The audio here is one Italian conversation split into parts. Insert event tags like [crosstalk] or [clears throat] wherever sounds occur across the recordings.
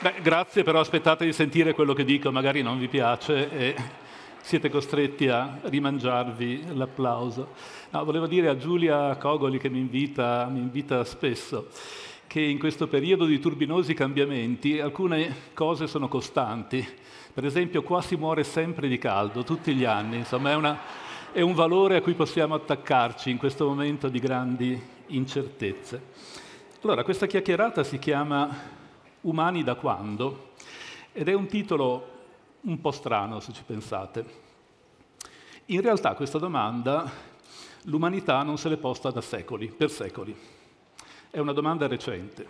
Beh, grazie, però aspettate di sentire quello che dico, magari non vi piace e siete costretti a rimangiarvi l'applauso. No, volevo dire a Giulia Cogoli che mi invita, mi invita spesso che in questo periodo di turbinosi cambiamenti alcune cose sono costanti. Per esempio qua si muore sempre di caldo, tutti gli anni, insomma è una, è un valore a cui possiamo attaccarci in questo momento di grandi incertezze. Allora, questa chiacchierata si chiama Umani da quando ed è un titolo un po' strano se ci pensate. In realtà questa domanda l'umanità non se l'è posta da secoli, per secoli. È una domanda recente.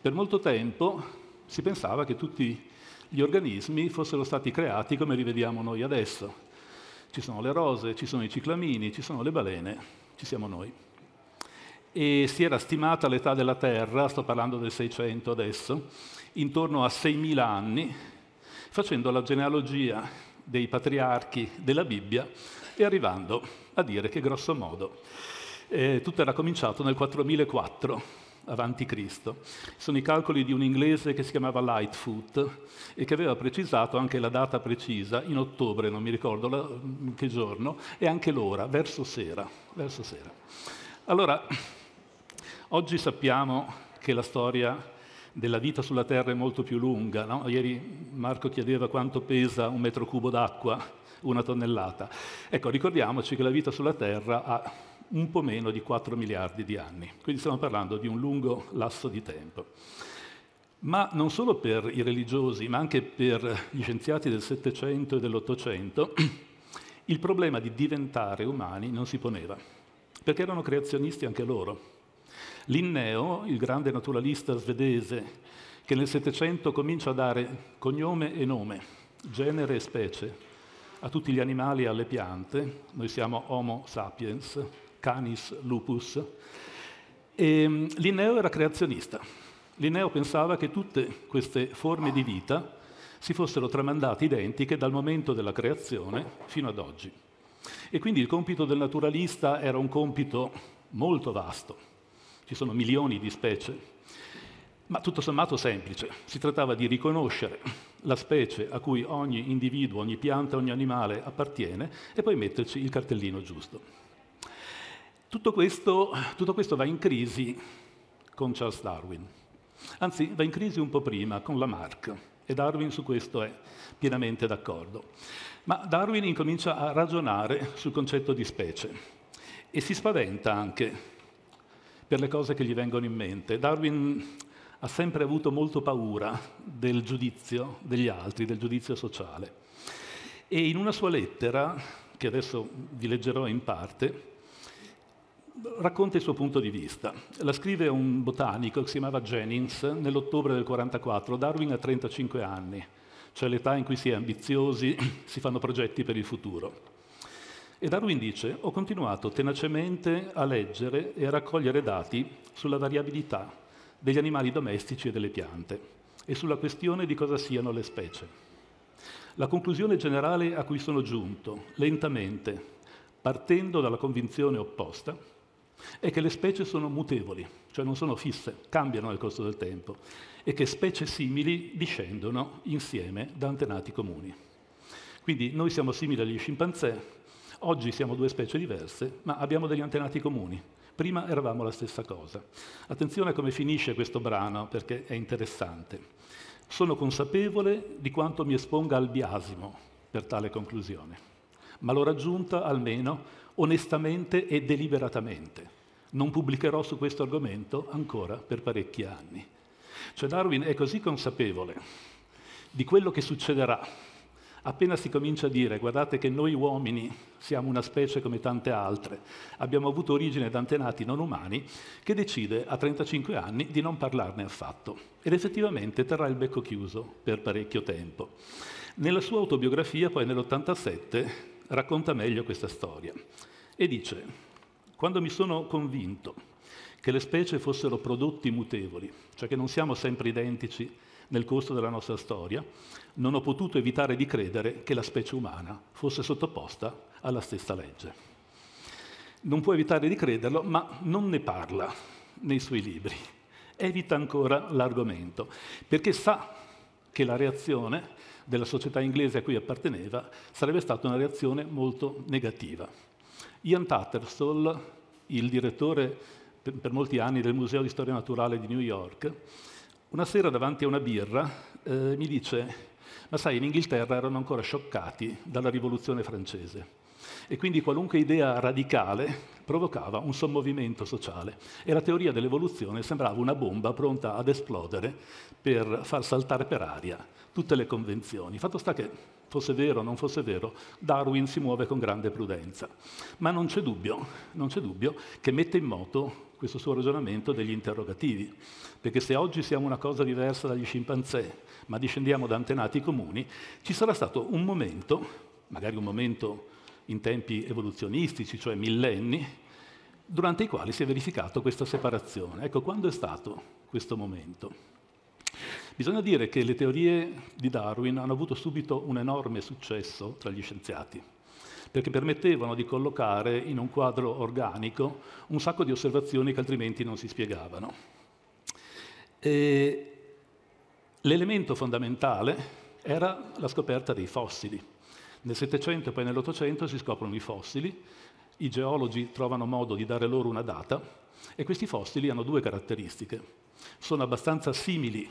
Per molto tempo si pensava che tutti gli organismi fossero stati creati come li vediamo noi adesso, ci sono le rose, ci sono i ciclamini, ci sono le balene, ci siamo noi. E si era stimata l'età della Terra, sto parlando del 600 adesso, intorno a 6.000 anni, facendo la genealogia dei patriarchi della Bibbia e arrivando a dire che grosso modo eh, tutto era cominciato nel 4004 Cristo. Sono i calcoli di un inglese che si chiamava Lightfoot e che aveva precisato anche la data precisa, in ottobre, non mi ricordo la, mm, che giorno, e anche l'ora, verso sera. Verso sera. Allora, oggi sappiamo che la storia della vita sulla Terra è molto più lunga. No? Ieri Marco chiedeva quanto pesa un metro cubo d'acqua, una tonnellata. Ecco, ricordiamoci che la vita sulla Terra ha un po' meno di 4 miliardi di anni. Quindi stiamo parlando di un lungo lasso di tempo. Ma non solo per i religiosi, ma anche per gli scienziati del Settecento e dell'Ottocento, [clears throat] il problema di diventare umani non si poneva, perché erano creazionisti anche loro. Linneo, il grande naturalista svedese, che nel Settecento comincia a dare cognome e nome, genere e specie, a tutti gli animali e alle piante, noi siamo Homo sapiens, Canis lupus. E ehm, Linneo era creazionista. Linneo pensava che tutte queste forme di vita si fossero tramandate identiche dal momento della creazione fino ad oggi. E quindi il compito del naturalista era un compito molto vasto. Ci sono milioni di specie, ma tutto sommato semplice. Si trattava di riconoscere la specie a cui ogni individuo, ogni pianta, ogni animale appartiene e poi metterci il cartellino giusto. Tutto questo, tutto questo va in crisi con Charles Darwin, anzi va in crisi un po' prima con Lamarck e Darwin su questo è pienamente d'accordo. Ma Darwin incomincia a ragionare sul concetto di specie e si spaventa anche per le cose che gli vengono in mente. Darwin ha sempre avuto molto paura del giudizio degli altri, del giudizio sociale. E in una sua lettera, che adesso vi leggerò in parte, racconta il suo punto di vista. La scrive un botanico che si chiamava Jennings nell'ottobre del 1944. Darwin ha 35 anni, cioè l'età in cui si è ambiziosi, [clears throat] si fanno progetti per il futuro. E Darwin dice, ho continuato tenacemente a leggere e a raccogliere dati sulla variabilità degli animali domestici e delle piante e sulla questione di cosa siano le specie. La conclusione generale a cui sono giunto, lentamente, partendo dalla convinzione opposta, è che le specie sono mutevoli, cioè non sono fisse, cambiano nel corso del tempo, e che specie simili discendono insieme da antenati comuni. Quindi noi siamo simili agli scimpanzé, oggi siamo due specie diverse, ma abbiamo degli antenati comuni. Prima eravamo la stessa cosa. Attenzione a come finisce questo brano perché è interessante. Sono consapevole di quanto mi esponga al biasimo per tale conclusione, ma l'ho raggiunta almeno onestamente e deliberatamente. Non pubblicherò su questo argomento ancora per parecchi anni. Cioè Darwin è così consapevole di quello che succederà appena si comincia a dire guardate che noi uomini siamo una specie come tante altre, abbiamo avuto origine da antenati non umani, che decide a 35 anni di non parlarne affatto ed effettivamente terrà il becco chiuso per parecchio tempo. Nella sua autobiografia poi nell'87 racconta meglio questa storia e dice, quando mi sono convinto che le specie fossero prodotti mutevoli, cioè che non siamo sempre identici nel corso della nostra storia, non ho potuto evitare di credere che la specie umana fosse sottoposta alla stessa legge. Non può evitare di crederlo, ma non ne parla nei suoi libri. Evita ancora l'argomento, perché sa che la reazione della società inglese a cui apparteneva, sarebbe stata una reazione molto negativa. Ian Tattersall, il direttore per molti anni del Museo di Storia Naturale di New York, una sera davanti a una birra eh, mi dice, ma sai, in Inghilterra erano ancora scioccati dalla rivoluzione francese e quindi qualunque idea radicale provocava un sommovimento sociale e la teoria dell'evoluzione sembrava una bomba pronta ad esplodere per far saltare per aria tutte le convenzioni. Fatto sta che, fosse vero o non fosse vero, Darwin si muove con grande prudenza. Ma non c'è dubbio, non c'è dubbio che mette in moto questo suo ragionamento degli interrogativi, perché se oggi siamo una cosa diversa dagli scimpanzé, ma discendiamo da antenati comuni, ci sarà stato un momento, magari un momento in tempi evoluzionistici, cioè millenni, durante i quali si è verificata questa separazione. Ecco, quando è stato questo momento? Bisogna dire che le teorie di Darwin hanno avuto subito un enorme successo tra gli scienziati, perché permettevano di collocare in un quadro organico un sacco di osservazioni che altrimenti non si spiegavano. l'elemento fondamentale era la scoperta dei fossili, nel Settecento e poi nell'Ottocento si scoprono i fossili, i geologi trovano modo di dare loro una data e questi fossili hanno due caratteristiche. Sono abbastanza simili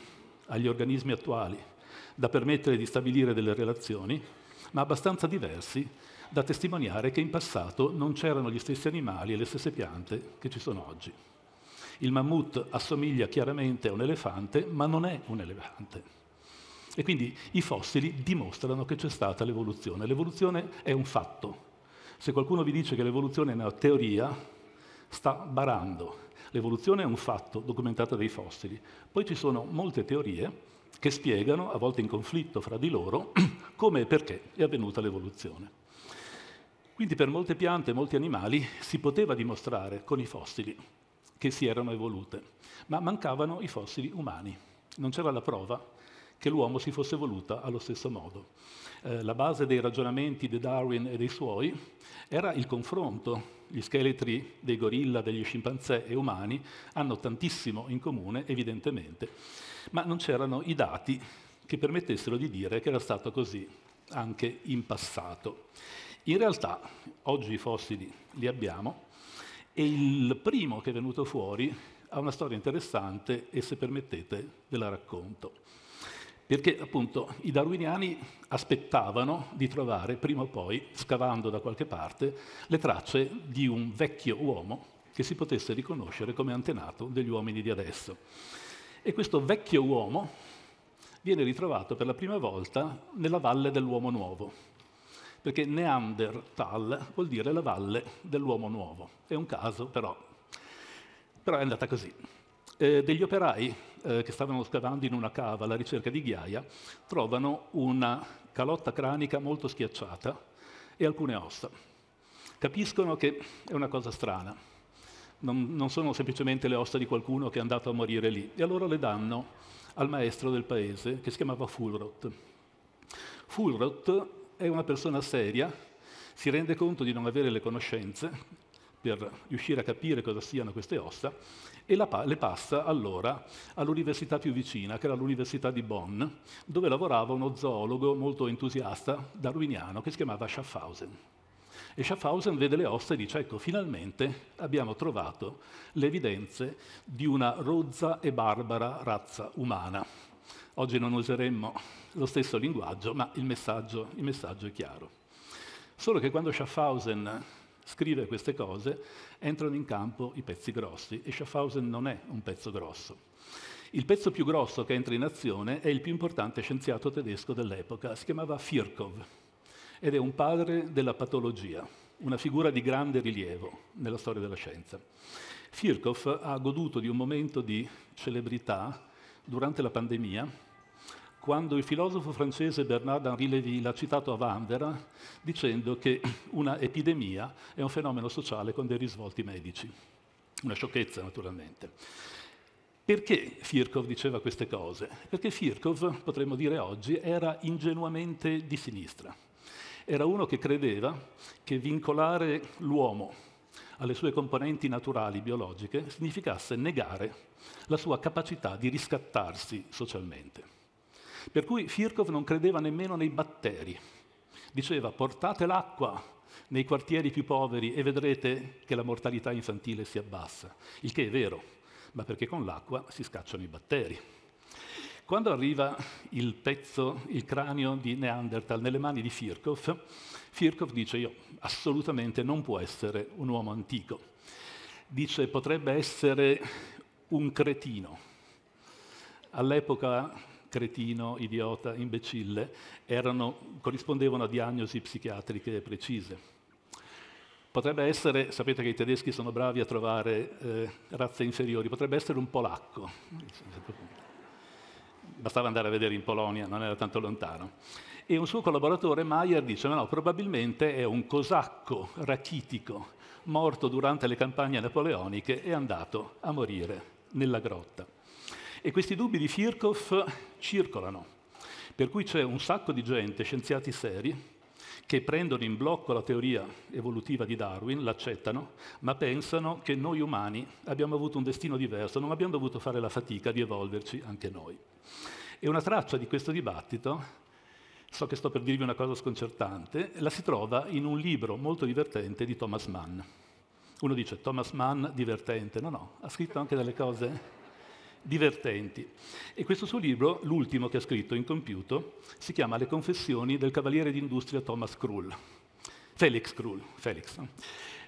agli organismi attuali da permettere di stabilire delle relazioni, ma abbastanza diversi da testimoniare che in passato non c'erano gli stessi animali e le stesse piante che ci sono oggi. Il mammut assomiglia chiaramente a un elefante, ma non è un elefante. E quindi i fossili dimostrano che c'è stata l'evoluzione. L'evoluzione è un fatto. Se qualcuno vi dice che l'evoluzione è una teoria, sta barando. L'evoluzione è un fatto documentato dai fossili. Poi ci sono molte teorie che spiegano, a volte in conflitto fra di loro, [clears throat] come e perché è avvenuta l'evoluzione. Quindi per molte piante e molti animali si poteva dimostrare con i fossili che si erano evolute, ma mancavano i fossili umani, non c'era la prova che l'uomo si fosse voluta allo stesso modo. Eh, la base dei ragionamenti di Darwin e dei suoi era il confronto. Gli scheletri dei gorilla, degli scimpanzé e umani hanno tantissimo in comune, evidentemente, ma non c'erano i dati che permettessero di dire che era stato così anche in passato. In realtà oggi i fossili li abbiamo e il primo che è venuto fuori ha una storia interessante e se permettete ve la racconto. Perché appunto i darwiniani aspettavano di trovare, prima o poi, scavando da qualche parte, le tracce di un vecchio uomo che si potesse riconoscere come antenato degli uomini di adesso. E questo vecchio uomo viene ritrovato per la prima volta nella valle dell'uomo nuovo, perché Neanderthal vuol dire la valle dell'uomo nuovo. È un caso, però, però è andata così. Eh, degli operai eh, che stavano scavando in una cava alla ricerca di ghiaia trovano una calotta cranica molto schiacciata e alcune ossa. Capiscono che è una cosa strana, non, non sono semplicemente le ossa di qualcuno che è andato a morire lì, e allora le danno al maestro del paese che si chiamava Fulrot. Fulrot è una persona seria, si rende conto di non avere le conoscenze, per riuscire a capire cosa siano queste ossa, e pa- le passa allora all'università più vicina, che era l'università di Bonn, dove lavorava uno zoologo molto entusiasta darwiniano che si chiamava Schaffhausen. E Schaffhausen vede le ossa e dice, ecco, finalmente abbiamo trovato le evidenze di una rozza e barbara razza umana. Oggi non useremmo lo stesso linguaggio, ma il messaggio, il messaggio è chiaro. Solo che quando Schaffhausen scrive queste cose, entrano in campo i pezzi grossi e Schaffhausen non è un pezzo grosso. Il pezzo più grosso che entra in azione è il più importante scienziato tedesco dell'epoca, si chiamava Firkov ed è un padre della patologia, una figura di grande rilievo nella storia della scienza. Firkov ha goduto di un momento di celebrità durante la pandemia quando il filosofo francese Bernard Henri Lévy l'ha citato a Vanvera dicendo che una epidemia è un fenomeno sociale con dei risvolti medici. Una sciocchezza, naturalmente. Perché Firkov diceva queste cose? Perché Firkov, potremmo dire oggi, era ingenuamente di sinistra. Era uno che credeva che vincolare l'uomo alle sue componenti naturali biologiche significasse negare la sua capacità di riscattarsi socialmente. Per cui Firkov non credeva nemmeno nei batteri. Diceva portate l'acqua nei quartieri più poveri e vedrete che la mortalità infantile si abbassa, il che è vero, ma perché con l'acqua si scacciano i batteri. Quando arriva il pezzo, il cranio di Neanderthal nelle mani di Firkov, Firkov dice io assolutamente non può essere un uomo antico. Dice potrebbe essere un cretino. All'epoca cretino, idiota, imbecille, erano, corrispondevano a diagnosi psichiatriche precise. Potrebbe essere, sapete che i tedeschi sono bravi a trovare eh, razze inferiori, potrebbe essere un polacco. Bastava andare a vedere in Polonia, non era tanto lontano. E un suo collaboratore, Mayer, dice, no, no probabilmente è un cosacco rachitico, morto durante le campagne napoleoniche e andato a morire nella grotta. E questi dubbi di Firkov circolano, per cui c'è un sacco di gente, scienziati seri, che prendono in blocco la teoria evolutiva di Darwin, l'accettano, ma pensano che noi umani abbiamo avuto un destino diverso, non abbiamo dovuto fare la fatica di evolverci anche noi. E una traccia di questo dibattito, so che sto per dirvi una cosa sconcertante, la si trova in un libro molto divertente di Thomas Mann. Uno dice Thomas Mann divertente, no no, ha scritto anche delle cose divertenti. E questo suo libro, l'ultimo che ha scritto, incompiuto, si chiama Le confessioni del cavaliere d'industria Thomas Krull. Felix Krull, Felix.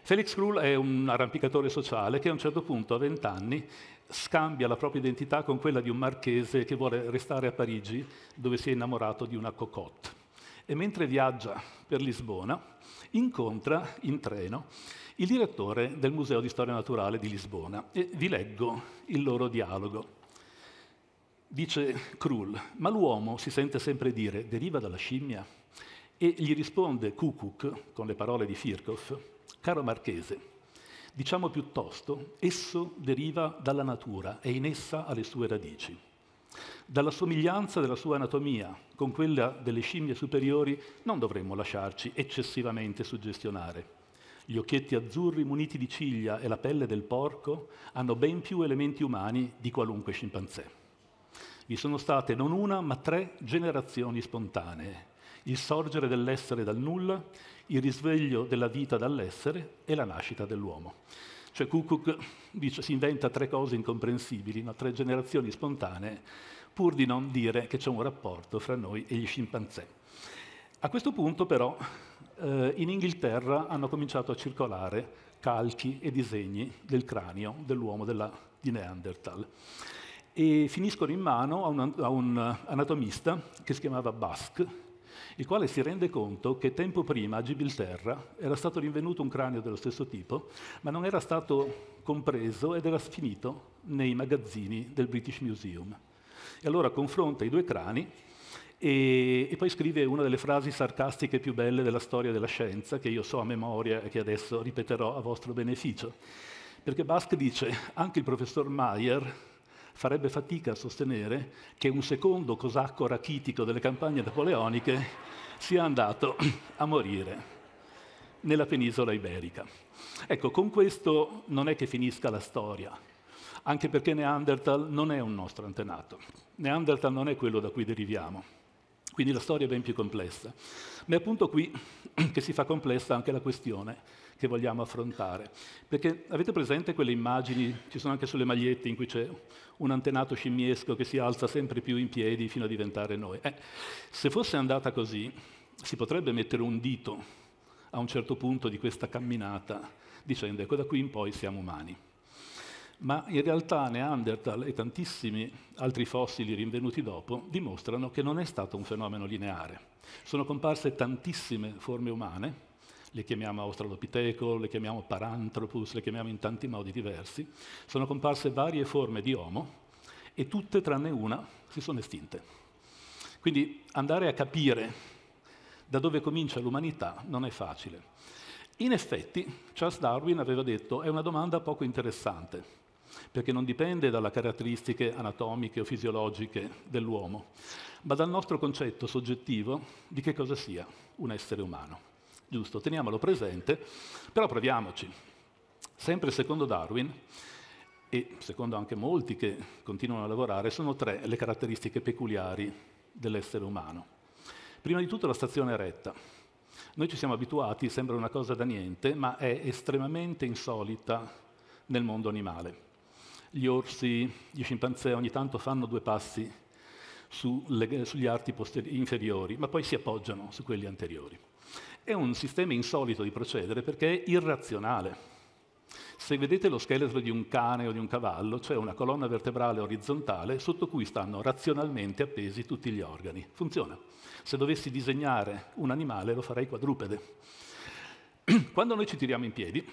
Felix Krull è un arrampicatore sociale che a un certo punto, a vent'anni, scambia la propria identità con quella di un marchese che vuole restare a Parigi, dove si è innamorato di una cocotte. E mentre viaggia per Lisbona, incontra in treno il direttore del Museo di Storia Naturale di Lisbona. E vi leggo il loro dialogo. Dice Krull, ma l'uomo si sente sempre dire deriva dalla scimmia? E gli risponde Kukuk, con le parole di Firkov, caro Marchese, diciamo piuttosto, esso deriva dalla natura e in essa ha le sue radici. Dalla somiglianza della sua anatomia con quella delle scimmie superiori non dovremmo lasciarci eccessivamente suggestionare. Gli occhietti azzurri muniti di ciglia e la pelle del porco hanno ben più elementi umani di qualunque scimpanzé. Vi sono state non una, ma tre generazioni spontanee. Il sorgere dell'essere dal nulla, il risveglio della vita dall'essere e la nascita dell'uomo. Cioè Kukuk dice, si inventa tre cose incomprensibili, no? tre generazioni spontanee, pur di non dire che c'è un rapporto fra noi e gli scimpanzé. A questo punto però eh, in Inghilterra hanno cominciato a circolare calchi e disegni del cranio dell'uomo della, di Neanderthal e finiscono in mano a un, a un anatomista che si chiamava Basque, il quale si rende conto che tempo prima a Gibilterra era stato rinvenuto un cranio dello stesso tipo, ma non era stato compreso ed era finito nei magazzini del British Museum. E allora confronta i due crani e, e, poi scrive una delle frasi sarcastiche più belle della storia della scienza, che io so a memoria e che adesso ripeterò a vostro beneficio. Perché Basque dice, anche il professor Mayer farebbe fatica a sostenere che un secondo cosacco rachitico delle campagne napoleoniche sia andato a morire nella penisola iberica. Ecco, con questo non è che finisca la storia, anche perché Neanderthal non è un nostro antenato. Neanderthal non è quello da cui deriviamo. Quindi la storia è ben più complessa. Ma è appunto qui [clears throat] che si fa complessa anche la questione che vogliamo affrontare. Perché avete presente quelle immagini, ci sono anche sulle magliette, in cui c'è un antenato scimmiesco che si alza sempre più in piedi fino a diventare noi? Eh, se fosse andata così, si potrebbe mettere un dito a un certo punto di questa camminata dicendo ecco da qui in poi siamo umani ma in realtà Neanderthal e tantissimi altri fossili rinvenuti dopo dimostrano che non è stato un fenomeno lineare. Sono comparse tantissime forme umane, le chiamiamo Australopiteco, le chiamiamo Paranthropus, le chiamiamo in tanti modi diversi, sono comparse varie forme di Homo e tutte tranne una si sono estinte. Quindi andare a capire da dove comincia l'umanità non è facile. In effetti Charles Darwin aveva detto è una domanda poco interessante perché non dipende dalle caratteristiche anatomiche o fisiologiche dell'uomo, ma dal nostro concetto soggettivo di che cosa sia un essere umano. Giusto, teniamolo presente, però proviamoci. Sempre secondo Darwin, e secondo anche molti che continuano a lavorare, sono tre le caratteristiche peculiari dell'essere umano. Prima di tutto la stazione eretta. Noi ci siamo abituati, sembra una cosa da niente, ma è estremamente insolita nel mondo animale gli orsi, gli scimpanzé ogni tanto fanno due passi sulle, sugli arti inferiori, ma poi si appoggiano su quelli anteriori. È un sistema insolito di procedere perché è irrazionale. Se vedete lo scheletro di un cane o di un cavallo, c'è una colonna vertebrale orizzontale sotto cui stanno razionalmente appesi tutti gli organi. Funziona. Se dovessi disegnare un animale lo farei quadrupede. [clears throat] Quando noi ci tiriamo in piedi,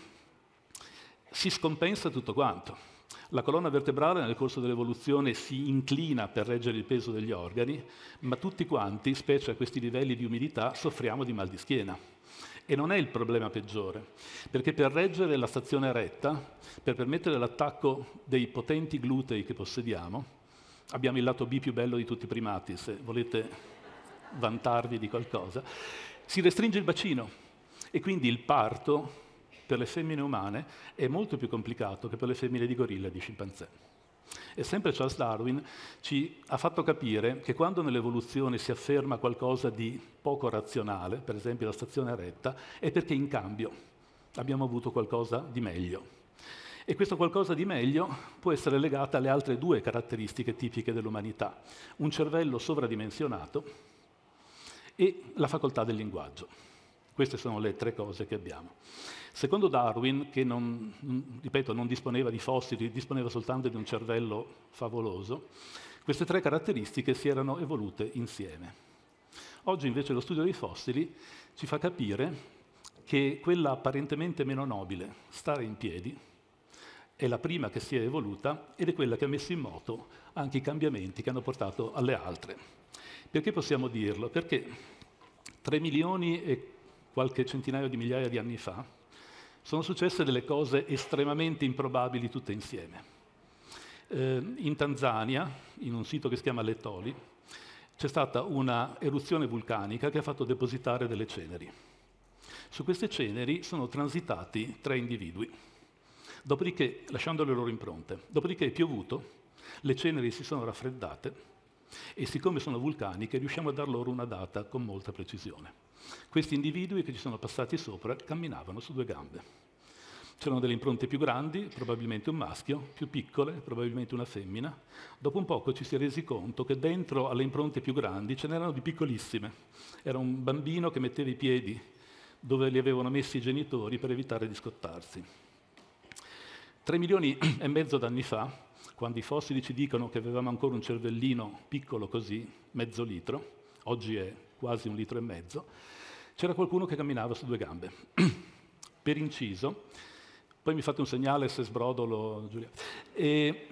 si scompensa tutto quanto. La colonna vertebrale nel corso dell'evoluzione si inclina per reggere il peso degli organi, ma tutti quanti, specie a questi livelli di umidità, soffriamo di mal di schiena. E non è il problema peggiore, perché per reggere la stazione retta, per permettere l'attacco dei potenti glutei che possediamo, abbiamo il lato B più bello di tutti i primati, se volete vantarvi di qualcosa, si restringe il bacino e quindi il parto per le femmine umane è molto più complicato che per le femmine di gorilla e di scimpanzé. E sempre Charles Darwin ci ha fatto capire che quando nell'evoluzione si afferma qualcosa di poco razionale, per esempio la stazione retta, è perché in cambio abbiamo avuto qualcosa di meglio. E questo qualcosa di meglio può essere legato alle altre due caratteristiche tipiche dell'umanità, un cervello sovradimensionato e la facoltà del linguaggio. Queste sono le tre cose che abbiamo. Secondo Darwin, che non, ripeto, non disponeva di fossili, disponeva soltanto di un cervello favoloso, queste tre caratteristiche si erano evolute insieme. Oggi invece lo studio dei fossili ci fa capire che quella apparentemente meno nobile, stare in piedi, è la prima che si è evoluta ed è quella che ha messo in moto anche i cambiamenti che hanno portato alle altre. Perché possiamo dirlo? Perché 3 milioni e qualche centinaio di migliaia di anni fa, sono successe delle cose estremamente improbabili tutte insieme. Eh, in Tanzania, in un sito che si chiama Letoli, c'è stata una eruzione vulcanica che ha fatto depositare delle ceneri. Su queste ceneri sono transitati tre individui, dopodiché, lasciando le loro impronte. Dopodiché è piovuto, le ceneri si sono raffreddate e siccome sono vulcaniche riusciamo a dar loro una data con molta precisione. Questi individui che ci sono passati sopra camminavano su due gambe. C'erano delle impronte più grandi, probabilmente un maschio, più piccole, probabilmente una femmina. Dopo un poco ci si è resi conto che dentro alle impronte più grandi ce n'erano di piccolissime. Era un bambino che metteva i piedi dove li avevano messi i genitori per evitare di scottarsi. Tre milioni e mezzo d'anni fa, quando i fossili ci dicono che avevamo ancora un cervellino piccolo così, mezzo litro, oggi è quasi un litro e mezzo, c'era qualcuno che camminava su due gambe. [clears throat] per inciso, poi mi fate un segnale se sbrodolo, Giulia. E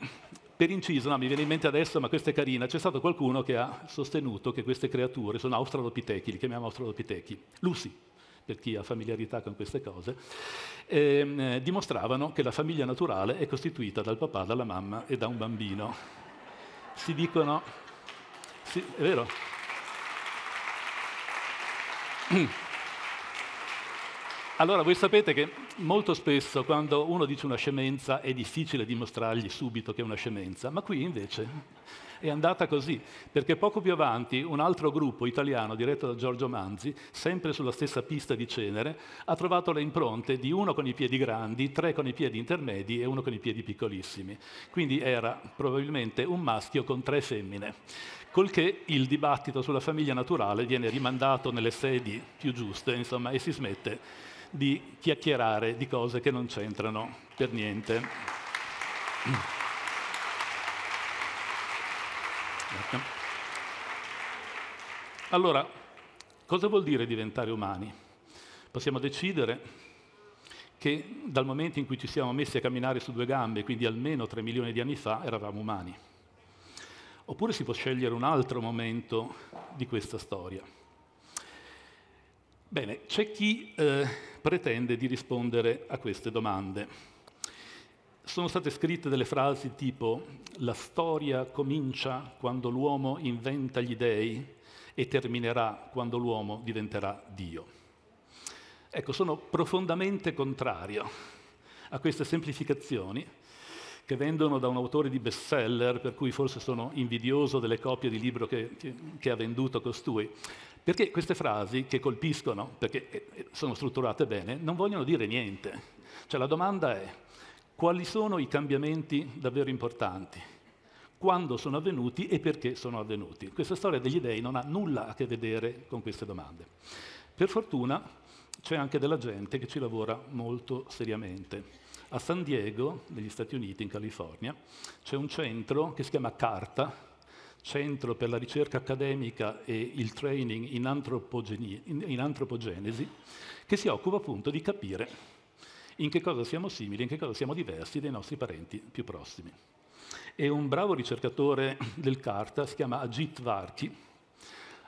per inciso, no, mi viene in mente adesso, ma questa è carina, c'è stato qualcuno che ha sostenuto che queste creature sono australopitechi, li chiamiamo australopitechi, lusi, per chi ha familiarità con queste cose, ehm, eh, dimostravano che la famiglia naturale è costituita dal papà, dalla mamma e da un bambino. Si dicono... Si, è vero? [clears throat] Allora, voi sapete che molto spesso quando uno dice una scemenza è difficile dimostrargli subito che è una scemenza, ma qui invece è andata così, perché poco più avanti un altro gruppo italiano diretto da Giorgio Manzi, sempre sulla stessa pista di Cenere, ha trovato le impronte di uno con i piedi grandi, tre con i piedi intermedi e uno con i piedi piccolissimi. Quindi era probabilmente un maschio con tre femmine. Col che il dibattito sulla famiglia naturale viene rimandato nelle sedi più giuste, insomma, e si smette di chiacchierare di cose che non c'entrano per niente. Allora, cosa vuol dire diventare umani? Possiamo decidere che dal momento in cui ci siamo messi a camminare su due gambe, quindi almeno 3 milioni di anni fa, eravamo umani. Oppure si può scegliere un altro momento di questa storia. Bene, c'è chi eh, pretende di rispondere a queste domande. Sono state scritte delle frasi tipo la storia comincia quando l'uomo inventa gli dei e terminerà quando l'uomo diventerà Dio. Ecco, sono profondamente contrario a queste semplificazioni che vendono da un autore di bestseller, per cui forse sono invidioso delle copie di libro che, che, che, ha venduto costui. Perché queste frasi che colpiscono, perché eh, sono strutturate bene, non vogliono dire niente. Cioè la domanda è quali sono i cambiamenti davvero importanti? quando sono avvenuti e perché sono avvenuti. Questa storia degli dei non ha nulla a che vedere con queste domande. Per fortuna c'è anche della gente che ci lavora molto seriamente. A San Diego, negli Stati Uniti, in California, c'è un centro che si chiama CARTA, Centro per la ricerca accademica e il training in, in, antropogenesi, che si occupa appunto di capire in che cosa siamo simili, in che cosa siamo diversi dai nostri parenti più prossimi e un bravo ricercatore [clears throat] del carta, si chiama Ajit Varchi,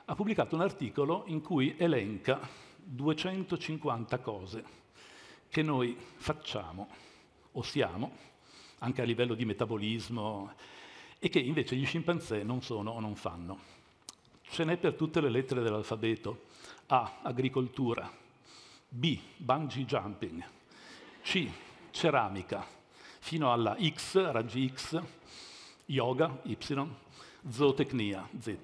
ha pubblicato un articolo in cui elenca 250 cose che noi facciamo o siamo, anche a livello di metabolismo, e che invece gli scimpanzé non sono o non fanno. Ce n'è per tutte le lettere dell'alfabeto. A. Agricoltura. B. Bungee jumping. C. Ceramica fino alla X, raggi X, yoga, Y, zootecnia, Z.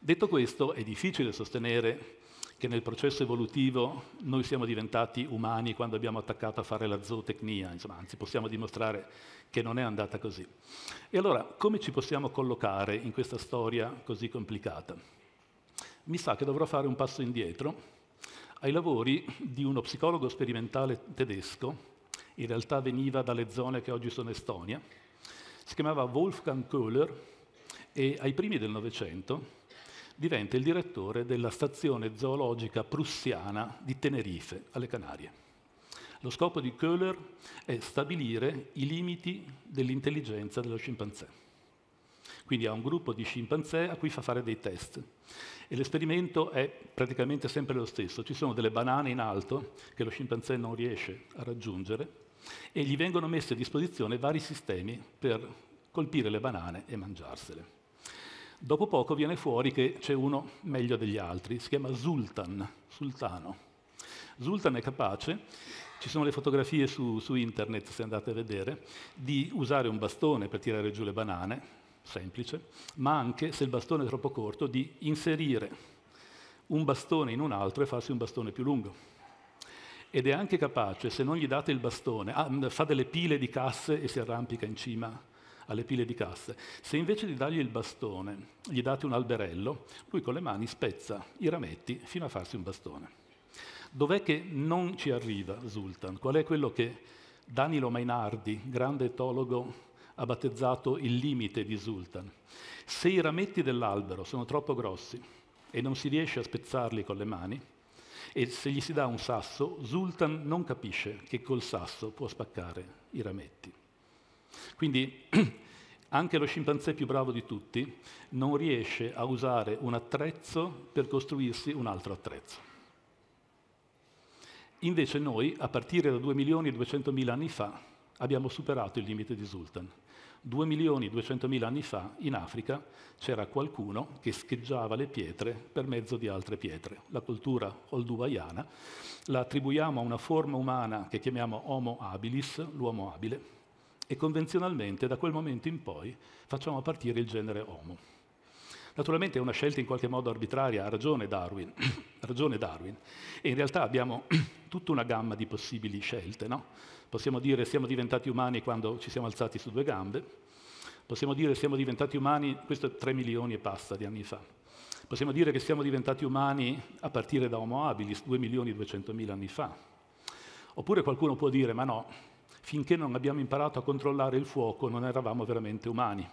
Detto questo, è difficile sostenere che nel processo evolutivo noi siamo diventati umani quando abbiamo attaccato a fare la zootecnia, insomma, anzi possiamo dimostrare che non è andata così. E allora, come ci possiamo collocare in questa storia così complicata? Mi sa che dovrò fare un passo indietro ai lavori di uno psicologo sperimentale tedesco in realtà veniva dalle zone che oggi sono Estonia, si chiamava Wolfgang Köhler e ai primi del Novecento diventa il direttore della stazione zoologica prussiana di Tenerife, alle Canarie. Lo scopo di Köhler è stabilire i limiti dell'intelligenza dello scimpanzé. Quindi ha un gruppo di scimpanzé a cui fa fare dei test. E l'esperimento è praticamente sempre lo stesso. Ci sono delle banane in alto che lo scimpanzé non riesce a raggiungere e gli vengono messi a disposizione vari sistemi per colpire le banane e mangiarsele. Dopo poco viene fuori che c'è uno meglio degli altri, si chiama Sultan, Sultano. Sultan è capace, ci sono le fotografie su, su internet se andate a vedere, di usare un bastone per tirare giù le banane, semplice, ma anche, se il bastone è troppo corto, di inserire un bastone in un altro e farsi un bastone più lungo ed è anche capace, se non gli date il bastone, ah, mm, fa delle pile di casse e si arrampica in cima alle pile di casse. Se invece di dargli il bastone gli date un alberello, lui con le mani spezza i rametti fino a farsi un bastone. Dov'è che non ci arriva Sultan? Qual è quello che Danilo Mainardi, grande etologo, ha battezzato il limite di Sultan? Se i rametti dell'albero sono troppo grossi e non si riesce a spezzarli con le mani, e se gli si dà un sasso, Zultan non capisce che col sasso può spaccare i rametti. Quindi [clears throat] anche lo scimpanzé più bravo di tutti non riesce a usare un attrezzo per costruirsi un altro attrezzo. Invece noi, a partire da 2 milioni e 200 mila anni fa, abbiamo superato il limite di Zultan. 2 milioni e 200 mila anni fa in Africa c'era qualcuno che scheggiava le pietre per mezzo di altre pietre. La cultura olduvaiana la attribuiamo a una forma umana che chiamiamo Homo habilis, l'uomo abile, e convenzionalmente da quel momento in poi facciamo partire il genere Homo. Naturalmente è una scelta in qualche modo arbitraria, ha ragione Darwin, [clears throat] ha ragione Darwin. E in realtà abbiamo [clears throat] tutta una gamma di possibili scelte, no? Possiamo dire siamo diventati umani quando ci siamo alzati su due gambe, possiamo dire siamo diventati umani, questo è 3 milioni e passa di anni fa, possiamo dire che siamo diventati umani a partire da Homo habilis 2 milioni e 200 mila anni fa. Oppure qualcuno può dire ma no, finché non abbiamo imparato a controllare il fuoco non eravamo veramente umani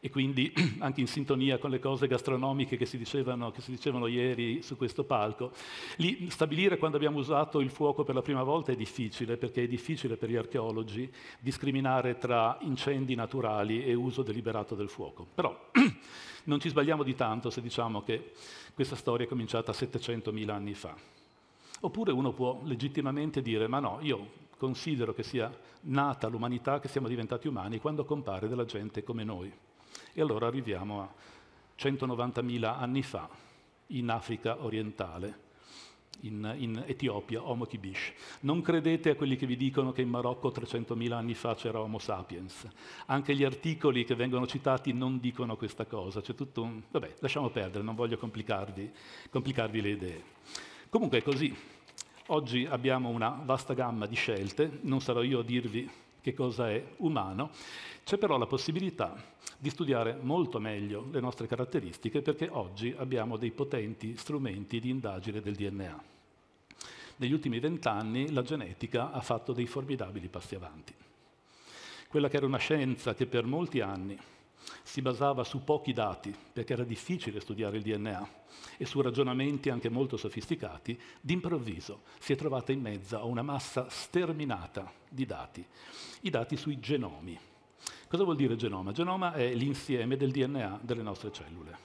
e quindi [clears throat] anche in sintonia con le cose gastronomiche che si, dicevano, che si dicevano, ieri su questo palco. Lì, stabilire quando abbiamo usato il fuoco per la prima volta è difficile, perché è difficile per gli archeologi discriminare tra incendi naturali e uso deliberato del fuoco. Però [clears throat] non ci sbagliamo di tanto se diciamo che questa storia è cominciata 700.000 anni fa. Oppure uno può legittimamente dire, ma no, io considero che sia nata l'umanità, che siamo diventati umani, quando compare della gente come noi allora arriviamo a 190.000 anni fa, in Africa orientale, in, in, Etiopia, Homo Kibish. Non credete a quelli che vi dicono che in Marocco 300.000 anni fa c'era Homo sapiens. Anche gli articoli che vengono citati non dicono questa cosa. C'è tutto un... Vabbè, lasciamo perdere, non voglio complicarvi, complicarvi le idee. Comunque è così. Oggi abbiamo una vasta gamma di scelte, non sarò io a dirvi che cosa è umano, c'è però la possibilità di studiare molto meglio le nostre caratteristiche perché oggi abbiamo dei potenti strumenti di indagine del DNA. Negli ultimi vent'anni la genetica ha fatto dei formidabili passi avanti. Quella che era una scienza che per molti anni si basava su pochi dati, perché era difficile studiare il DNA, e su ragionamenti anche molto sofisticati, d'improvviso si è trovata in mezzo a una massa sterminata di dati, i dati sui genomi, Cosa vuol dire genoma? Genoma è l'insieme del DNA delle nostre cellule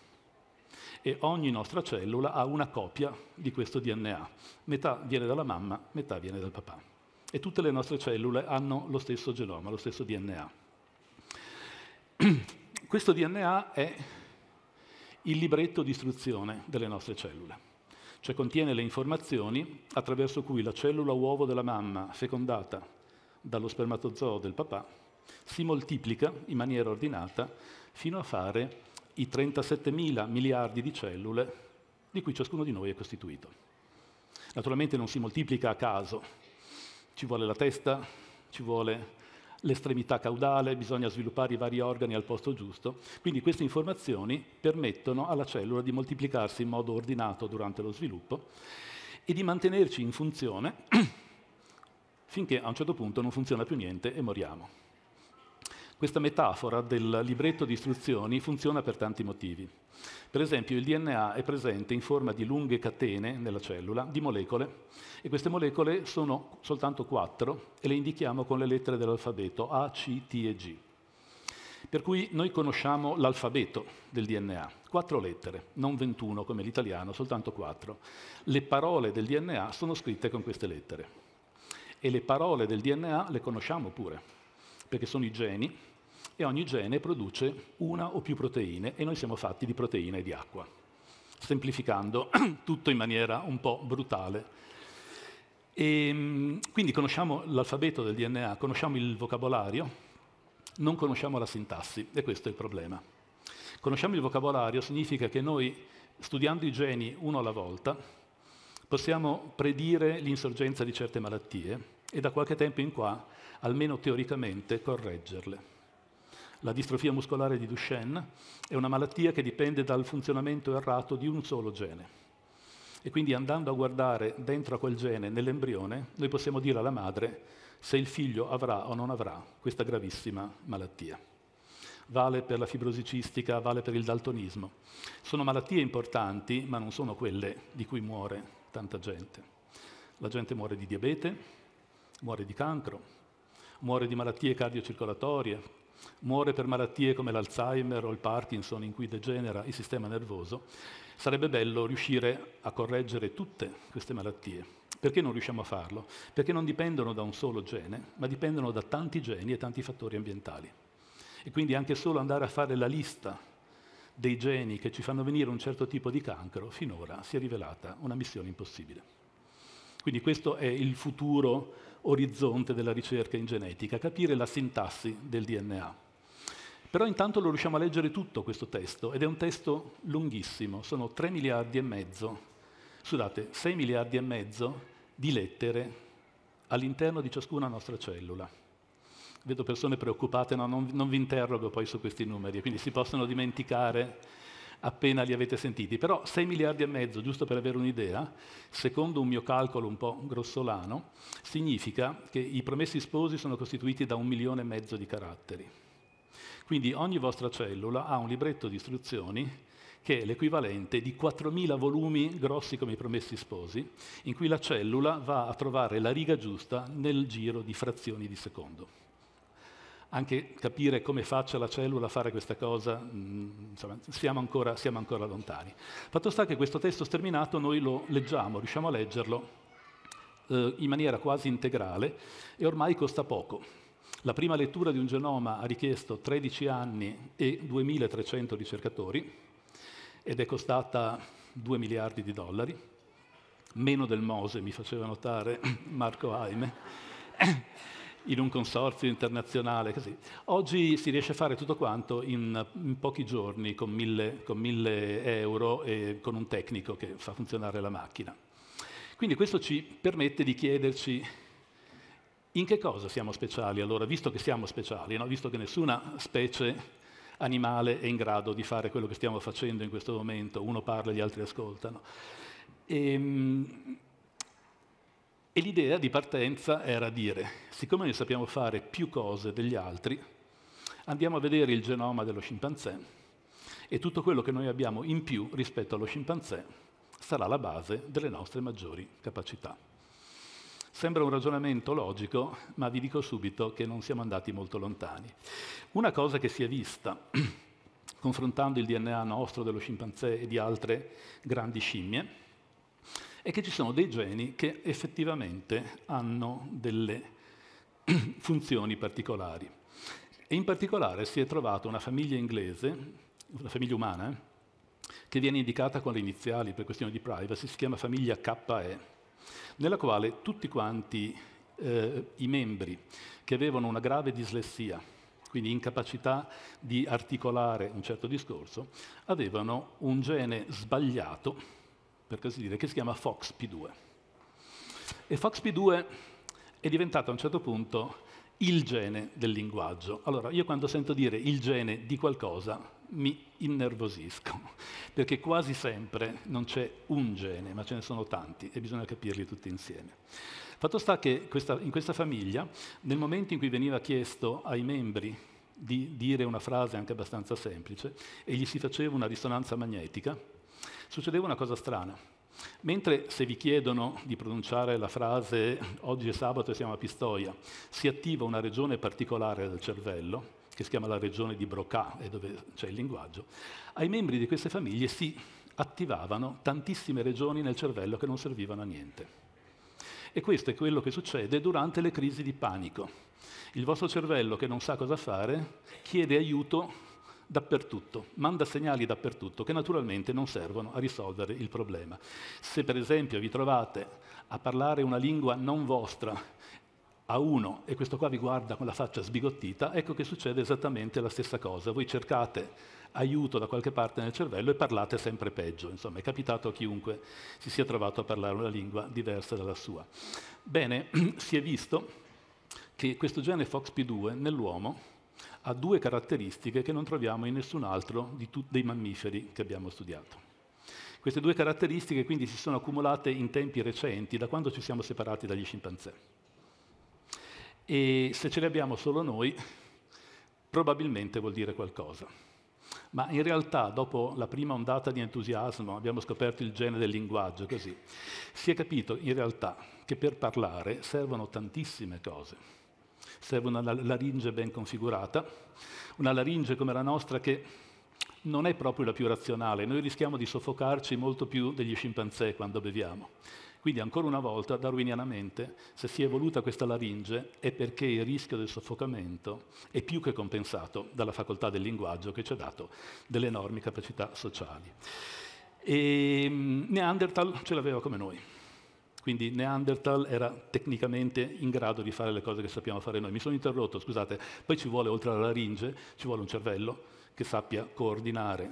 e ogni nostra cellula ha una copia di questo DNA. Metà viene dalla mamma, metà viene dal papà. E tutte le nostre cellule hanno lo stesso genoma, lo stesso DNA. [clears throat] Questo DNA è il libretto di istruzione delle nostre cellule, cioè contiene le informazioni attraverso cui la cellula uovo della mamma fecondata dallo spermatozoo del papà si moltiplica in maniera ordinata fino a fare i 37 mila miliardi di cellule di cui ciascuno di noi è costituito. Naturalmente non si moltiplica a caso, ci vuole la testa, ci vuole l'estremità caudale, bisogna sviluppare i vari organi al posto giusto, quindi queste informazioni permettono alla cellula di moltiplicarsi in modo ordinato durante lo sviluppo e di mantenerci in funzione [clears throat] finché a un certo punto non funziona più niente e moriamo. Questa metafora del libretto di istruzioni funziona per tanti motivi. Per esempio il DNA è presente in forma di lunghe catene nella cellula di molecole e queste molecole sono soltanto quattro e le indichiamo con le lettere dell'alfabeto A, C, T e G. Per cui noi conosciamo l'alfabeto del DNA, quattro lettere, non 21 come l'italiano, soltanto quattro. Le parole del DNA sono scritte con queste lettere e le parole del DNA le conosciamo pure, perché sono i geni, e ogni gene produce una o più proteine, e noi siamo fatti di proteine e di acqua, semplificando [clears throat] tutto in maniera un po' brutale. E, ehm, quindi conosciamo l'alfabeto del DNA, conosciamo il vocabolario, non conosciamo la sintassi, e questo è il problema. Conosciamo il vocabolario significa che noi, studiando i geni uno alla volta, possiamo predire l'insorgenza di certe malattie e da qualche tempo in qua, almeno teoricamente, correggerle. La distrofia muscolare di Duchenne è una malattia che dipende dal funzionamento errato di un solo gene. E quindi andando a guardare dentro a quel gene, nell'embrione, noi possiamo dire alla madre se il figlio avrà o non avrà questa gravissima malattia. Vale per la fibrosicistica, vale per il daltonismo. Sono malattie importanti, ma non sono quelle di cui muore tanta gente. La gente muore di diabete, muore di cancro, muore di malattie cardiocircolatorie, muore per malattie come l'Alzheimer o il Parkinson in cui degenera il sistema nervoso. Sarebbe bello riuscire a correggere tutte queste malattie. Perché non riusciamo a farlo? Perché non dipendono da un solo gene, ma dipendono da tanti geni e tanti fattori ambientali. E quindi anche solo andare a fare la lista dei geni che ci fanno venire un certo tipo di cancro finora si è rivelata una missione impossibile. Quindi questo è il futuro orizzonte della ricerca in genetica, capire la sintassi del DNA. Però intanto lo riusciamo a leggere tutto questo testo ed è un testo lunghissimo, sono 3 miliardi e mezzo, scusate, 6 miliardi e mezzo di lettere all'interno di ciascuna nostra cellula vedo persone preoccupate, no, non, non vi interrogo poi su questi numeri, quindi si possono dimenticare appena li avete sentiti. Però 6 miliardi e mezzo, giusto per avere un'idea, secondo un mio calcolo un po' grossolano, significa che i promessi sposi sono costituiti da un milione e mezzo di caratteri. Quindi ogni vostra cellula ha un libretto di istruzioni che è l'equivalente di 4.000 volumi grossi come i promessi sposi, in cui la cellula va a trovare la riga giusta nel giro di frazioni di secondo anche capire come faccia la cellula a fare questa cosa, mm, insomma, siamo ancora, siamo ancora lontani. Fatto sta che questo testo sterminato noi lo leggiamo, riusciamo a leggerlo eh, in maniera quasi integrale e ormai costa poco. La prima lettura di un genoma ha richiesto 13 anni e 2300 ricercatori ed è costata 2 miliardi di dollari, meno del Mose, mi faceva notare [coughs] Marco Aime in un consorzio internazionale. Così. Oggi si riesce a fare tutto quanto in, in pochi giorni con mille, con mille euro e con un tecnico che fa funzionare la macchina. Quindi questo ci permette di chiederci in che cosa siamo speciali allora, visto che siamo speciali, no? visto che nessuna specie animale è in grado di fare quello che stiamo facendo in questo momento, uno parla e gli altri ascoltano. E, ehm, e l'idea di partenza era dire, siccome noi sappiamo fare più cose degli altri, andiamo a vedere il genoma dello scimpanzé e tutto quello che noi abbiamo in più rispetto allo scimpanzé sarà la base delle nostre maggiori capacità. Sembra un ragionamento logico, ma vi dico subito che non siamo andati molto lontani. Una cosa che si è vista [clears throat] confrontando il DNA nostro dello scimpanzé e di altre grandi scimmie, è che ci sono dei geni che effettivamente hanno delle [clears throat] funzioni particolari. E in particolare si è trovata una famiglia inglese, una famiglia umana, che viene indicata con le iniziali per questioni di privacy, si chiama famiglia KE, nella quale tutti quanti eh, i membri che avevano una grave dislessia, quindi incapacità di articolare un certo discorso, avevano un gene sbagliato per così dire, che si chiama Fox P2. E Fox P2 è diventato a un certo punto il gene del linguaggio. Allora, io quando sento dire il gene di qualcosa mi innervosisco, [laughs] perché quasi sempre non c'è un gene, ma ce ne sono tanti e bisogna capirli tutti insieme. Fatto sta che questa, in questa famiglia, nel momento in cui veniva chiesto ai membri di dire una frase anche abbastanza semplice e gli si faceva una risonanza magnetica, succedeva una cosa strana. Mentre se vi chiedono di pronunciare la frase oggi è sabato e siamo a Pistoia, si attiva una regione particolare del cervello, che si chiama la regione di Broca, è dove c'è il linguaggio, ai membri di queste famiglie si attivavano tantissime regioni nel cervello che non servivano a niente. E questo è quello che succede durante le crisi di panico. Il vostro cervello, che non sa cosa fare, chiede aiuto dappertutto, manda segnali dappertutto che naturalmente non servono a risolvere il problema. Se per esempio vi trovate a parlare una lingua non vostra a uno e questo qua vi guarda con la faccia sbigottita, ecco che succede esattamente la stessa cosa. Voi cercate aiuto da qualche parte nel cervello e parlate sempre peggio. Insomma, è capitato a chiunque si sia trovato a parlare una lingua diversa dalla sua. Bene, [clears throat] si è visto che questo gene FOXP2 nell'uomo ha due caratteristiche che non troviamo in nessun altro di tutti i mammiferi che abbiamo studiato. Queste due caratteristiche quindi si sono accumulate in tempi recenti, da quando ci siamo separati dagli scimpanzé. E se ce le abbiamo solo noi, probabilmente vuol dire qualcosa. Ma in realtà, dopo la prima ondata di entusiasmo, abbiamo scoperto il gene del linguaggio, così, si è capito in realtà che per parlare servono tantissime cose serve una laringe ben configurata, una laringe come la nostra che non è proprio la più razionale, noi rischiamo di soffocarci molto più degli scimpanzé quando beviamo. Quindi ancora una volta, darwinianamente, se si è evoluta questa laringe è perché il rischio del soffocamento è più che compensato dalla facoltà del linguaggio che ci ha dato delle enormi capacità sociali. E ehm, Neanderthal ce l'aveva come noi. Quindi Neanderthal era tecnicamente in grado di fare le cose che sappiamo fare noi. Mi sono interrotto, scusate, poi ci vuole oltre alla laringe, ci vuole un cervello che sappia coordinare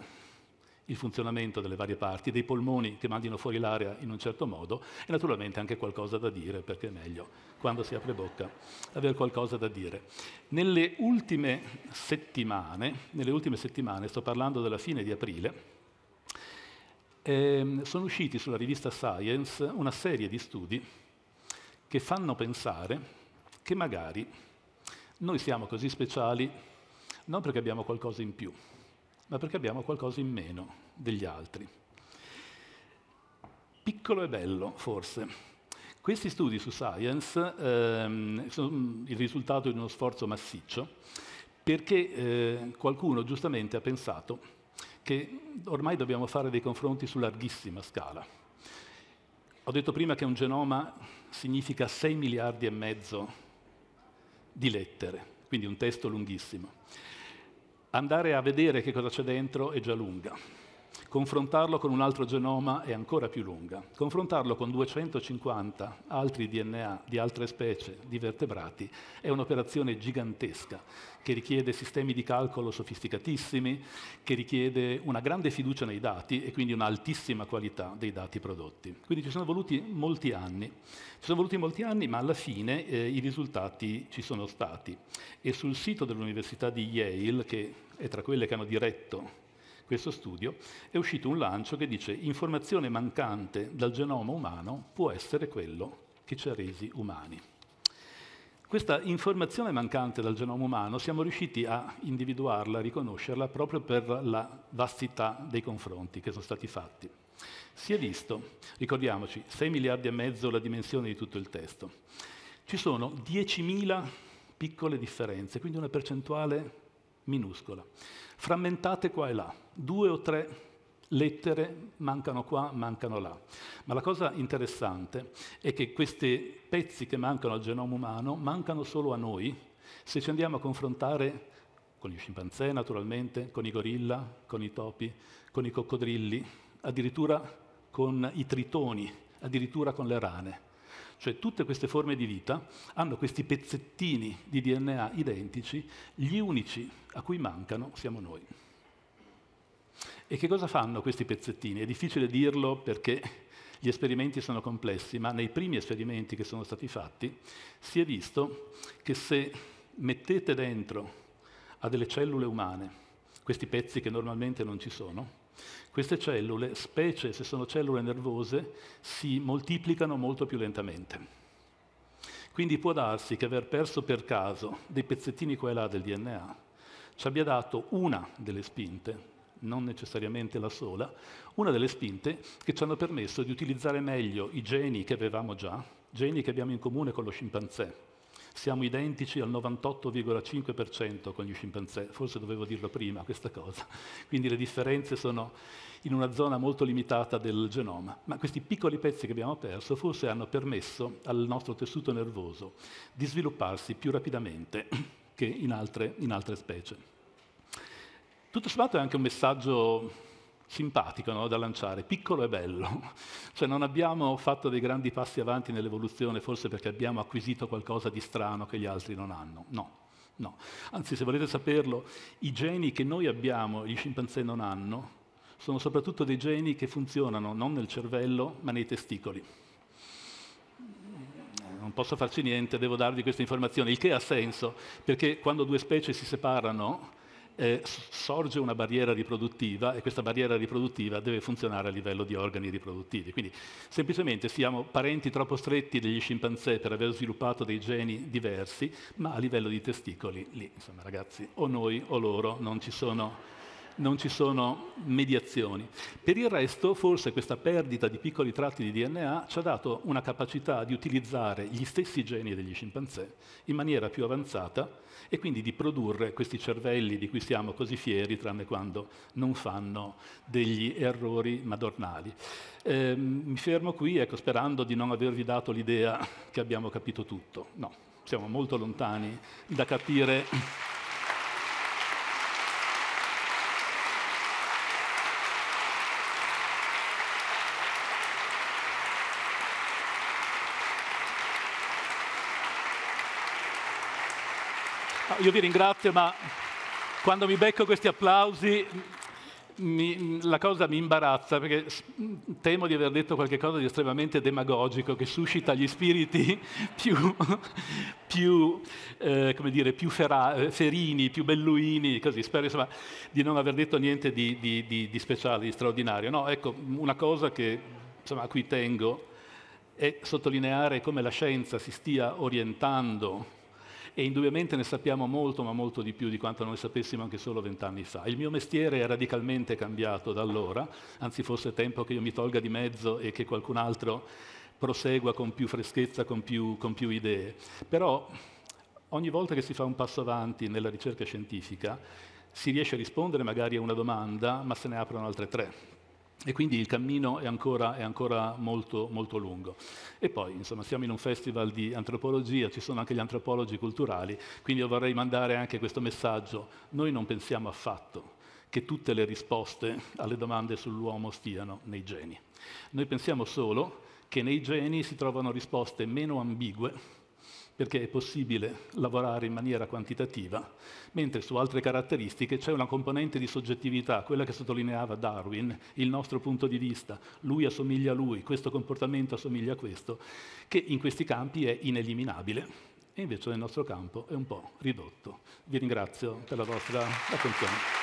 il funzionamento delle varie parti, dei polmoni che mandino fuori l'aria in un certo modo e naturalmente anche qualcosa da dire, perché è meglio quando si apre bocca avere qualcosa da dire. Nelle ultime settimane, nelle ultime settimane sto parlando della fine di aprile, eh, sono usciti sulla rivista Science una serie di studi che fanno pensare che magari noi siamo così speciali non perché abbiamo qualcosa in più, ma perché abbiamo qualcosa in meno degli altri. Piccolo e bello, forse. Questi studi su Science ehm, sono il risultato di uno sforzo massiccio, perché eh, qualcuno giustamente ha pensato che ormai dobbiamo fare dei confronti su larghissima scala. Ho detto prima che un genoma significa 6 miliardi e mezzo di lettere, quindi un testo lunghissimo. Andare a vedere che cosa c'è dentro è già lunga. Confrontarlo con un altro genoma è ancora più lunga. Confrontarlo con 250 altri DNA di altre specie di vertebrati è un'operazione gigantesca che richiede sistemi di calcolo sofisticatissimi, che richiede una grande fiducia nei dati e quindi un'altissima qualità dei dati prodotti. Quindi ci sono voluti molti anni. Ci sono voluti molti anni, ma alla fine eh, i risultati ci sono stati. E sul sito dell'Università di Yale, che è tra quelle che hanno diretto questo studio, è uscito un lancio che dice informazione mancante dal genoma umano può essere quello che ci ha resi umani. Questa informazione mancante dal genoma umano siamo riusciti a individuarla, a riconoscerla proprio per la vastità dei confronti che sono stati fatti. Si è visto, ricordiamoci, 6 miliardi e mezzo la dimensione di tutto il testo. Ci sono 10.000 piccole differenze, quindi una percentuale minuscola, frammentate qua e là, due o tre lettere mancano qua, mancano là. Ma la cosa interessante è che questi pezzi che mancano al genoma umano mancano solo a noi se ci andiamo a confrontare con gli scimpanzé naturalmente, con i gorilla, con i topi, con i coccodrilli, addirittura con i tritoni, addirittura con le rane. Cioè tutte queste forme di vita hanno questi pezzettini di DNA identici, gli unici a cui mancano siamo noi. E che cosa fanno questi pezzettini? È difficile dirlo perché gli esperimenti sono complessi, ma nei primi esperimenti che sono stati fatti si è visto che se mettete dentro a delle cellule umane questi pezzi che normalmente non ci sono. Queste cellule, specie se sono cellule nervose, si moltiplicano molto più lentamente. Quindi può darsi che aver perso per caso dei pezzettini qua e là del DNA ci abbia dato una delle spinte, non necessariamente la sola, una delle spinte che ci hanno permesso di utilizzare meglio i geni che avevamo già, geni che abbiamo in comune con lo scimpanzé, siamo identici al 98,5% con gli scimpanzé, forse dovevo dirlo prima questa cosa. [laughs] Quindi le differenze sono in una zona molto limitata del genoma, ma questi piccoli pezzi che abbiamo perso forse hanno permesso al nostro tessuto nervoso di svilupparsi più rapidamente [clears throat] che in altre, in altre specie. Tutto sommato è anche un messaggio simpatico no? da lanciare, piccolo e bello. [laughs] Cioè non abbiamo fatto dei grandi passi avanti nell'evoluzione forse perché abbiamo acquisito qualcosa di strano che gli altri non hanno. No, no. Anzi, se volete saperlo, i geni che noi abbiamo, gli scimpanzé non hanno, sono soprattutto dei geni che funzionano non nel cervello ma nei testicoli non posso farci niente, devo darvi questa informazione, il che ha senso, perché quando due specie si separano eh, sorge una barriera riproduttiva e questa barriera riproduttiva deve funzionare a livello di organi riproduttivi. Quindi semplicemente siamo parenti troppo stretti degli scimpanzé per aver sviluppato dei geni diversi, ma a livello di testicoli, lì, insomma ragazzi, o noi o loro non ci sono non ci sono mediazioni. Per il resto, forse questa perdita di piccoli tratti di DNA ci ha dato una capacità di utilizzare gli stessi geni degli scimpanzé in maniera più avanzata e quindi di produrre questi cervelli di cui siamo così fieri, tranne quando non fanno degli errori madornali. Eh, mi fermo qui, ecco, sperando di non avervi dato l'idea che abbiamo capito tutto. No, siamo molto lontani da capire io vi ringrazio, ma quando mi becco questi applausi mi, la cosa mi imbarazza perché temo di aver detto qualcosa di estremamente demagogico che suscita gli spiriti [laughs] più, più, eh, dire, più fera, ferini, più belluini, così. Spero insomma, di non aver detto niente di, di, di, di speciale, di straordinario. No, ecco, una cosa che, insomma, a cui tengo è sottolineare come la scienza si stia orientando e indubbiamente ne sappiamo molto, ma molto di più di quanto noi sapessimo anche solo vent'anni fa. Il mio mestiere è radicalmente cambiato da allora, anzi forse è tempo che io mi tolga di mezzo e che qualcun altro prosegua con più freschezza, con più, con più idee. Però ogni volta che si fa un passo avanti nella ricerca scientifica si riesce a rispondere magari a una domanda, ma se ne aprono altre tre e quindi il cammino è ancora, è ancora molto, molto, lungo. E poi, insomma, siamo in un festival di antropologia, ci sono anche gli antropologi culturali, quindi io vorrei mandare anche questo messaggio. Noi non pensiamo affatto che tutte le risposte alle domande sull'uomo stiano nei geni. Noi pensiamo solo che nei geni si trovano risposte meno ambigue perché è possibile lavorare in maniera quantitativa, mentre su altre caratteristiche c'è una componente di soggettività, quella che sottolineava Darwin, il nostro punto di vista, lui assomiglia a lui, questo comportamento assomiglia a questo, che in questi campi è ineliminabile e invece nel nostro campo è un po' ridotto. Vi ringrazio per la vostra attenzione.